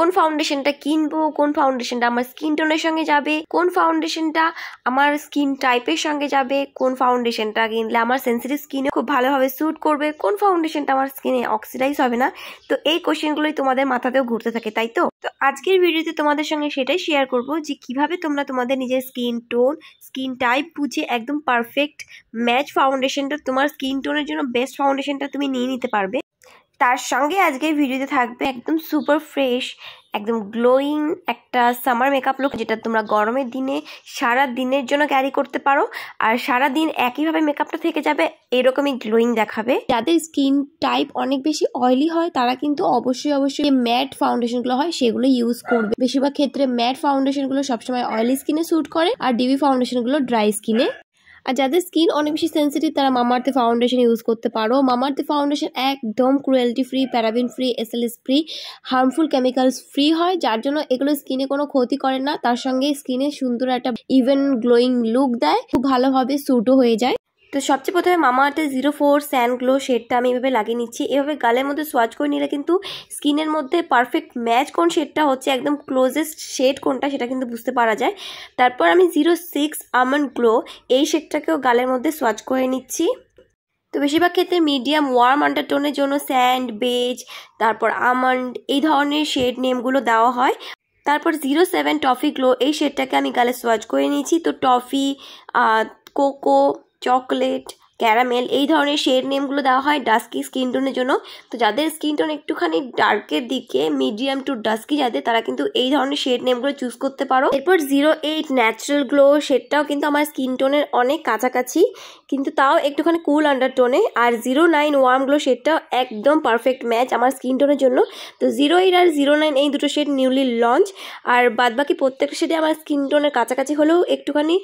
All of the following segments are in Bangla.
কোন ফাউন্ডেশনটা কিনবো কোন ফাউন্ডেশনটা আমার স্কিন টোনের সঙ্গে যাবে কোন ফাউন্ডেশনটা আমার স্কিন টাইপের সঙ্গে যাবে কোন ফাউন্ডেশনটা কিনলে আমার সেন্সিটিভ স্কিনে খুব ভালোভাবে স্যুট করবে কোন ফাউন্ডেশনটা আমার স্কিনে অক্সিডাইজ হবে না তো এই কোয়েশ্চেনগুলোই তোমাদের মাথাতেও ঘুরতে থাকে তাই তো তো আজকের ভিডিওতে তোমাদের সঙ্গে সেটাই শেয়ার করব যে কিভাবে তোমরা তোমাদের নিজের স্কিন টোন স্কিন টাইপ বুঝে একদম পারফেক্ট ম্যাচ ফাউন্ডেশনটা তোমার স্কিন টোনের জন্য বেস্ট ফাউন্ডেশনটা তুমি নিয়ে নিতে পারবে তার সঙ্গে আজকে ভিডিওতে থাকবে একদম সুপার ফ্রেশ একদম গ্লোয়িং একটা সামার মেকআপ লুক যেটা তোমরা গরমের দিনে সারা দিনের জন্য ক্যারি করতে পারো আর সারা দিন একইভাবে মেকআপটা থেকে যাবে এরকমই গ্লোয়িং দেখাবে যাদের স্কিন টাইপ অনেক বেশি অয়েলি হয় তারা কিন্তু অবশ্যই অবশ্যই ম্যাট ফাউন্ডেশনগুলো হয় সেগুলো ইউজ করবে বেশিরভাগ ক্ষেত্রে ম্যাট ফাউন্ডেশনগুলো সবসময় অয়েলি স্কিনে স্যুট করে আর ডিবি ফাউন্ডেশনগুলো ড্রাই স্কিনে আর যাদের স্কিন অনেক বেশি সেন্সিটিভ তারা মামার্থে ফাউন্ডেশন ইউজ করতে পারো মামার্থে ফাউন্ডেশন একদম cruelty free paraben free SLS free harmful chemicals free হয় যার জন্য এগুলো স্কিনে কোনো ক্ষতি করে না তার সঙ্গে স্কিনে সুন্দর একটা ইভেন গ্লোয়িং লুক দেয় খুব ভালোভাবে স্যুটও হয়ে যায় তো সবচেয়ে প্রথমে মামা আর্থের জিরো ফোর স্যান্ড গ্লো শেডটা আমি এভাবে লাগিয়ে নিচ্ছি এভাবে গালের মধ্যে সোয়াচ করে নিলে কিন্তু স্কিনের মধ্যে পারফেক্ট ম্যাচ কোন শেডটা হচ্ছে একদম ক্লোজেস্ট শেড কোনটা সেটা কিন্তু বুঝতে পারা যায় তারপর আমি জিরো সিক্স আমন্ড গ্লো এই শেডটাকেও গালের মধ্যে সোয়াচ করে নিচ্ছি তো বেশিরভাগ ক্ষেত্রে মিডিয়াম ওয়ার্ম আন্ডারটোনের জন্য স্যান্ড বেজ তারপর আমন্ড এই ধরনের শেড নেমগুলো দেওয়া হয় তারপর জিরো সেভেন টফি গ্লো এই শেডটাকে আমি গালে সোয়াচ করে নিয়েছি তো টফি কোকো chocolate ক্যারামেল এই ধরনের শেড নেমগুলো দেওয়া হয় ডাস্কি স্কিন টোনের জন্য তো যাদের স্কিন টোন একটুখানি ডার্কের দিকে মিডিয়াম টু ডাস্কি যাদের তারা কিন্তু এই ধরনের শেড নেমগুলো চুজ করতে পারো এরপর জিরো এইট ন্যাচারাল গ্লো শেডটাও কিন্তু আমার স্কিন টোনের অনেক কাছাকাছি কিন্তু তাও একটুখানি কুল আন্ডার টোনে আর জিরো নাইন ওয়ার্ম গ্লো শেডটাও একদম পারফেক্ট ম্যাচ আমার স্কিন টোনের জন্য তো জিরো এইট আর জিরো নাইন এই দুটো শেড নিউলি লঞ্চ আর বাদবাকি প্রত্যেকটা শেডে আমার স্কিন টোনের কাছাকাছি হলেও একটুখানি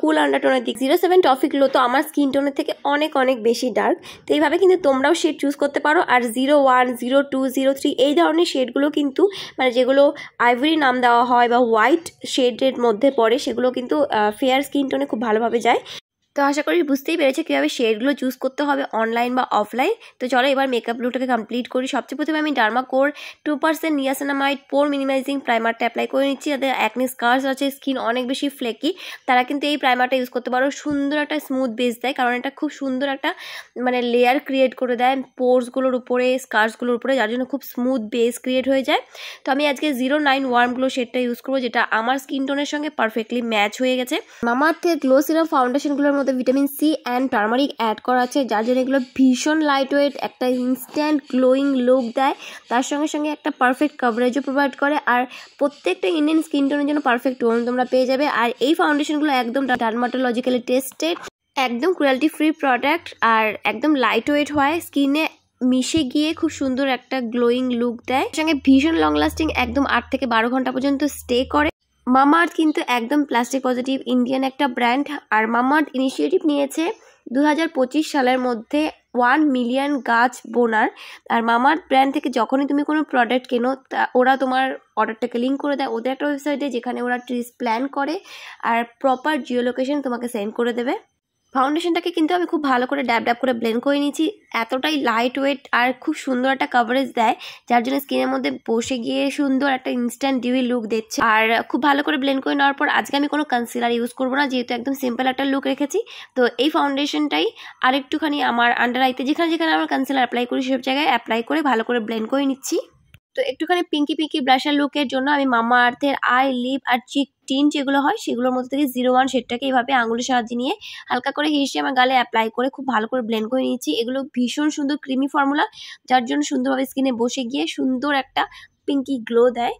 কুল আন্ডার টোনের দিক জিরো সেভেন টফিক গ্লো তো আমার স্কিন টোনের থেকে থেকে অনেক অনেক বেশি ডার্ক তো এইভাবে কিন্তু তোমরাও শেড চুজ করতে পারো আর zero one zero two zero three এই ধরনের শেডগুলো কিন্তু মানে যেগুলো আইভরি নাম দেওয়া হয় বা হোয়াইট শেডের মধ্যে পড়ে সেগুলো কিন্তু ফেয়ার স্কিন টোনে খুব ভালোভাবে যায় তো আশা করি বুঝতেই পেরেছে কীভাবে শেডগুলো চুজ করতে হবে অনলাইন বা অফলাইন তো চলো এবার মেকআপ লুকটাকে কমপ্লিট করি সবচেয়ে প্রথমে আমি Derma Co two percent niacinamide pore minimizing প্রাইমারটা অ্যাপ্লাই করে নিচ্ছি যাদের অ্যাকনি স্কার্স আছে স্কিন অনেক বেশি ফ্লেকি তারা কিন্তু এই প্রাইমারটা ইউজ করতে পারো সুন্দর একটা স্মুথ বেস দেয় কারণ এটা খুব সুন্দর একটা মানে লেয়ার ক্রিয়েট করে দেয় পোর্সগুলোর উপরে স্কার্সগুলোর উপরে যার জন্য খুব স্মুথ বেস ক্রিয়েট হয়ে যায় তো আমি আজকে জিরো নাইন ওয়ার্ম গ্লো শেডটা ইউজ করবো যেটা আমার স্কিন টোনের সঙ্গে পারফেক্টলি ম্যাচ হয়ে গেছে মামার থেকে গ্লো সিরাম ফাউন্ডেশনগুলোর মধ্যে vitamin C and turmeric add করা আছে যার জন্য এগুলো ভীষণ লাইট ওয়েট একটা ইনস্ট্যান্ট গ্লোয়িং লুক দেয় তার সঙ্গে সঙ্গে একটা পারফেক্ট কভারেজও প্রোভাইড করে আর প্রত্যেকটা ইন্ডিয়ান স্কিন টোনের জন্য পারফেক্ট টোন তোমরা পেয়ে যাবে আর এই ফাউন্ডেশনগুলো একদম ডার্মাটোলজিক্যালি টেস্টেড একদম ক্রুয়ালিটি ফ্রি প্রোডাক্ট আর একদম লাইট ওয়েট হয় স্কিনে মিশে গিয়ে খুব সুন্দর একটা গ্লোয়িং লুক দেয় সঙ্গে ভীষণ লং লাস্টিং একদম আট থেকে বারো ঘন্টা পর্যন্ত স্টে করে মামার্থ কিন্তু একদম প্লাস্টিক পজিটিভ ইন্ডিয়ান একটা ব্র্যান্ড আর মামার্থ ইনিশিয়েটিভ নিয়েছে দু সালের মধ্যে ওয়ান মিলিয়ন গাছ বোনার আর মামার ব্র্যান্ড থেকে যখনই তুমি কোনো প্রোডাক্ট কেনো তা ওরা তোমার অর্ডারটাকে লিঙ্ক করে দেয় ওদের একটা ওয়েবসাইটে যেখানে ওরা ট্রিস প্ল্যান করে আর প্রপার জিও লোকেশন তোমাকে সেন্ড করে দেবে ফাউন্ডেশনটাকে কিন্তু আমি খুব ভালো করে ড্যাব ড্যাব করে ব্লেন্ড করে নিয়েছি এতটাই লাইট ওয়েট আর খুব সুন্দর একটা কভারেজ দেয় যার জন্য স্কিনের মধ্যে বসে গিয়ে সুন্দর একটা ইনস্ট্যান্ট ডিউই লুক দিচ্ছে আর খুব ভালো করে ব্লেন্ড করে নেওয়ার পর আজকে আমি কোনো কনসিলার ইউজ করবো না যেহেতু একদম সিম্পল একটা লুক রেখেছি তো এই ফাউন্ডেশনটাই আরেকটুখানি আমার আন্ডার আইতে যেখানে যেখানে আমার কনসিলার অ্যাপ্লাই করি সব জায়গায় অ্যাপ্লাই করে ভালো করে ব্লেন্ড করে নিচ্ছি তো একটুখানি পিঙ্কি পিঙ্কি ব্রাশের লুকের জন্য আমি মামা আর্থের আই লিপ আর চিক টিন যেগুলো হয় সেগুলোর মধ্যে থেকে জিরো ওয়ান শেডটাকে এইভাবে আঙুলের সাহায্যে নিয়ে হালকা করে হেসে আমার গালে অ্যাপ্লাই করে খুব ভালো করে ব্লেন্ড করে নিয়েছি এগুলো ভীষণ সুন্দর ক্রিমি ফর্মুলা যার জন্য সুন্দরভাবে স্কিনে বসে গিয়ে সুন্দর একটা পিঙ্কি গ্লো দেয়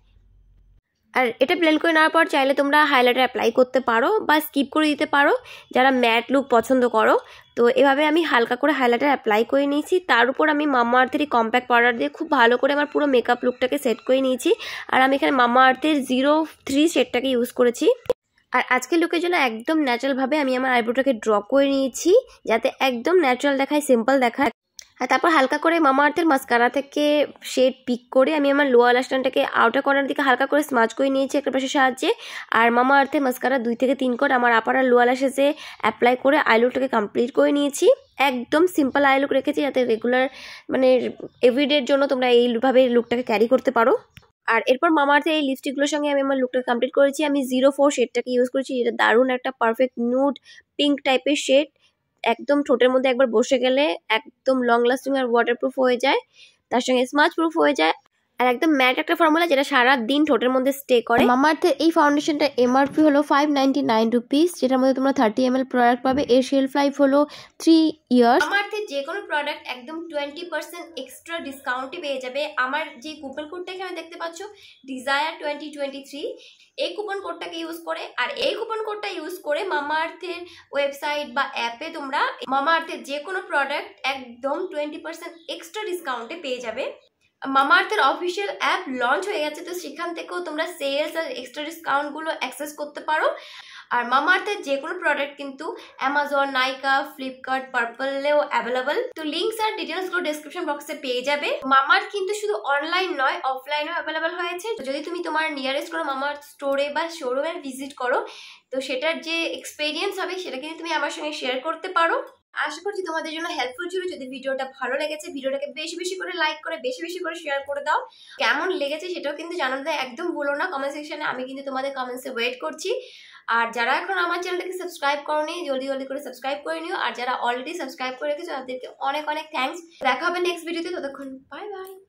আর এটা ব্লেন্ড করে নেওয়ার পর চাইলে তোমরা হাইলাইটার অ্যাপ্লাই করতে পারো বা স্কিপ করে দিতে পারো যারা ম্যাট লুক পছন্দ করো তো এভাবে আমি হালকা করে হাইলাইটার অ্যাপ্লাই করে নিয়েছি তার উপর আমি মামা আর্থের এই কম্প্যাক্ট পাউডার দিয়ে খুব ভালো করে আমার পুরো মেকআপ লুকটাকে সেট করে নিয়েছি আর আমি এখানে মামা আর্থের জিরো থ্রি শেডটাকে ইউজ করেছি আর আজকের লুকের জন্য একদম ন্যাচারালভাবে আমি আমার আইব্রোটাকে ড্র করে নিয়েছি যাতে একদম ন্যাচারাল দেখায় সিম্পল দেখায় আর তারপর হালকা করে মামা আর্থের মাস্কারা থেকে শেড পিক করে আমি আমার লোয়ার লাস্টানটাকে আউটার কর্নার দিকে হালকা করে স্মাজ করে নিয়েছি একটা পাশের সাহায্যে আর মামা আর্থের মাস্কারা দুই থেকে তিন কট আমার আপার আর লোয়ার লাশেসে অ্যাপ্লাই করে আইলুকটাকে কমপ্লিট করে নিয়েছি একদম সিম্পল আই লুক রেখেছি যাতে রেগুলার মানে এভরিডের জন্য তোমরা এইভাবে লুকটাকে ক্যারি করতে পারো আর এরপর আর্থে এই লিপস্টিকগুলোর সঙ্গে আমি আমার লুকটাকে কমপ্লিট করেছি আমি জিরো ফোর শেডটাকে ইউজ করেছি যেটা দারুণ একটা পারফেক্ট নুড পিঙ্ক টাইপের শেড একদম ঠোঁটের মধ্যে একবার বসে গেলে একদম লং লাস্টিং আর ওয়াটারপ্রুফ হয়ে যায় তার সঙ্গে স্মাচ প্রুফ হয়ে যায় আর একদম ম্যাট একটা ফর্মুলা যেটা সারা দিন ঠোঁটের মধ্যে স্টে করে মামার্থের এই ফাউন্ডেশনটা এমআরপি হলো ফাইভ নাইনটি নাইন রুপিস যেটার মধ্যে তোমরা থার্টি এম প্রোডাক্ট পাবে এর শেলফ লাইফ হলো থ্রি ইয়ার্স মামার্থের যে কোনো প্রোডাক্ট একদম টোয়েন্টি পার্সেন্ট এক্সট্রা ডিসকাউন্টই পেয়ে যাবে আমার যে কুপন কোডটা এখানে দেখতে পাচ্ছ ডিজায়ার টোয়েন্টি টোয়েন্টি থ্রি এই কুপন কোডটাকে ইউজ করে আর এই কুপন কোডটা ইউজ করে আর্থের ওয়েবসাইট বা অ্যাপে তোমরা মামাআর্থের যে কোনো প্রোডাক্ট একদম টোয়েন্টি পার্সেন্ট এক্সট্রা ডিসকাউন্টে পেয়ে যাবে মামার্থের অফিসিয়াল অ্যাপ লঞ্চ হয়ে গেছে তো সেখান থেকেও তোমরা সেলস আর এক্সট্রা ডিসকাউন্টগুলো অ্যাক্সেস করতে পারো আর মামার্থের যে কোনো প্রোডাক্ট কিন্তু অ্যামাজন নাইকা ফ্লিপকার্ট পার্পলেও অ্যাভেলেবল তো লিঙ্কস আর ডিটেলসগুলো ডিসক্রিপশন বক্সে পেয়ে যাবে মামার্থ কিন্তু শুধু অনলাইন নয় অফলাইনেও অ্যাভেলেবল হয়েছে যদি তুমি তোমার নিয়ারেস্ট কোনো মামার্থ স্টোরে বা শোরুমে ভিজিট করো তো সেটার যে এক্সপিরিয়েন্স হবে সেটা কিন্তু তুমি আমার সঙ্গে শেয়ার করতে পারো আশা করছি তোমাদের জন্য হেল্পফুল ছিল যদি ভিডিওটা ভালো লেগেছে ভিডিওটাকে বেশি বেশি করে লাইক করে বেশি বেশি করে শেয়ার করে দাও কেমন লেগেছে সেটাও কিন্তু জানাতে একদম ভুলো না কমেন্ট সেকশনে আমি কিন্তু তোমাদের কমেন্টসে ওয়েট করছি আর যারা এখন আমার চ্যানেলটাকে সাবস্ক্রাইব করনি জলদি জলদি করে সাবস্ক্রাইব করে নিও আর যারা অলরেডি সাবস্ক্রাইব করে রেখেছো তাদেরকে অনেক অনেক থ্যাংকস দেখা হবে নেক্সট ভিডিওতে ততক্ষণ বাই বাই